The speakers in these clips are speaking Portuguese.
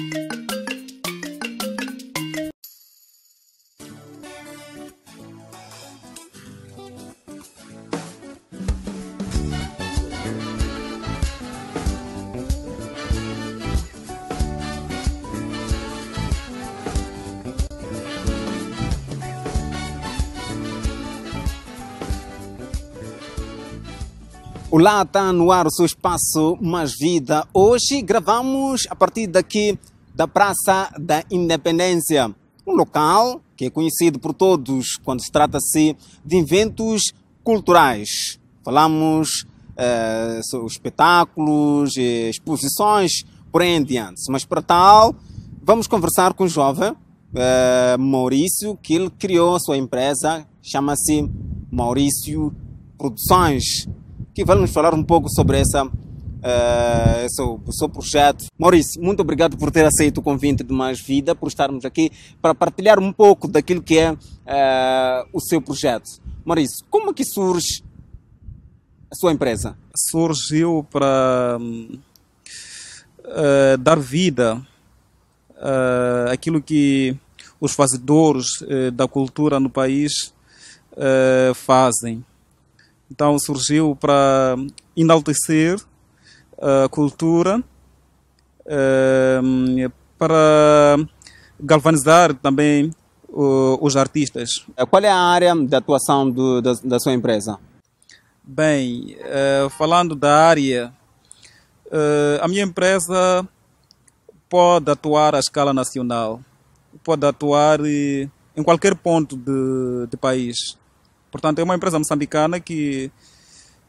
Thank you. Olá, está no ar o seu espaço Mais Vida. Hoje gravamos a partir daqui da Praça da Independência, um local que é conhecido por todos quando se trata-se de eventos culturais. Falamos eh, sobre espetáculos, exposições, por aí em diante. Mas para tal, vamos conversar com o jovem eh, Maurício, que ele criou a sua empresa, chama-se Maurício Produções que vai nos falar um pouco sobre essa, uh, esse, seu projeto. Maurício, muito obrigado por ter aceito o convite de Mais Vida, por estarmos aqui para partilhar um pouco daquilo que é uh, o seu projeto. Maurício, como é que surge a sua empresa? Surgiu para uh, dar vida uh, àquilo que os fazedores uh, da cultura no país fazem. Então surgiu para enaltecer eh, a cultura, eh, para galvanizar também os artistas. Eh, qual é a área de atuação do, da, da, sua empresa? Bem, falando da área, a minha empresa pode atuar à escala nacional, pode atuar em qualquer ponto do de país. Portanto, é uma empresa moçambicana que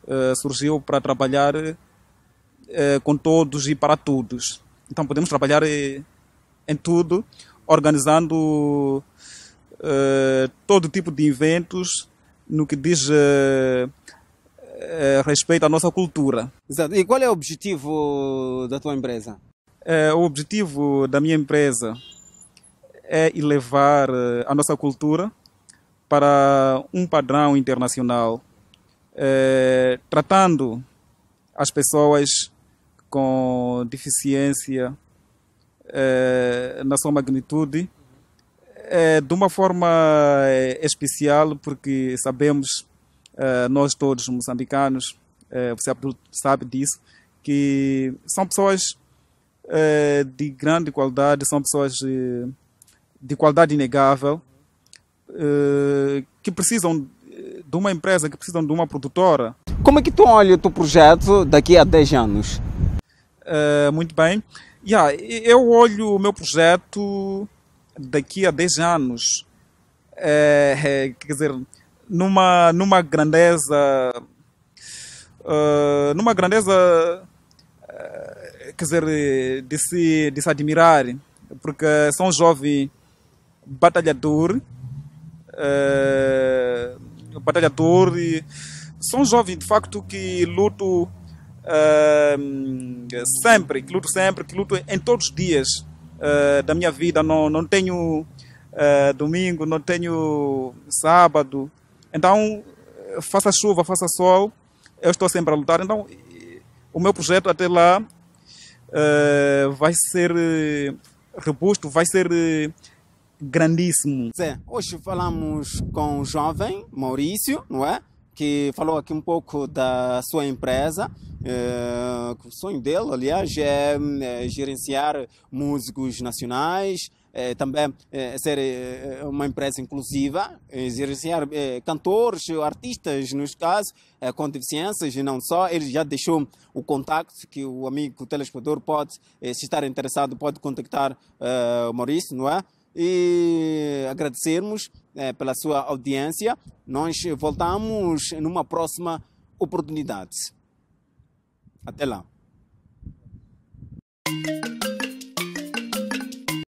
uh, surgiu para trabalhar uh, com todos e para todos. Então, podemos trabalhar eh, em tudo, organizando uh, todo tipo de eventos no que diz respeito à nossa cultura. Exato. E qual é o objetivo da tua empresa? o objetivo da minha empresa é elevar a nossa cultura para um padrão internacional, eh, tratando as pessoas com deficiência eh, na sua magnitude eh, de uma forma eh, especial, porque sabemos, eh, nós todos moçambicanos, eh, você sabe disso, que são pessoas de grande qualidade, são pessoas de, de qualidade inegável eh, que precisam eh, de uma empresa, que precisam de uma produtora. Como é que tu olha o teu projeto daqui a 10 anos? Uh, muito bem. Yeah, eu olho o meu projeto daqui a 10 anos, quer dizer, numa, numa grandeza. Uh, numa grandeza. Uh, quer dizer, de se, de se admirar, porque são jovem batalhador uh, é, batalhador. E um jovem, de facto, que luto uh, sempre, que luto sempre, que luto em todos os dias uh, da minha vida. Não, não tenho eh, domingo, não tenho sábado. Então, faça chuva, faça sol, eu estou sempre a lutar. Então, o meu projeto até lá eh, vai ser robusto, vai ser grandíssimo. Zé, hoje falamos com o jovem Maurício, não é? Que falou aqui um pouco da sua empresa. É, o sonho dele, aliás, é, é gerenciar músicos nacionais, é, também é, ser é, uma empresa inclusiva, é, gerenciar é, cantores, artistas, nos casos, é, com deficiências e não só. Ele já deixou o contacto que o amigo telespectador pode, se estar interessado, pode contactar o Maurício, não é? e agradecermos eh, pela sua audiência. Nós voltamos numa próxima oportunidade. Até lá.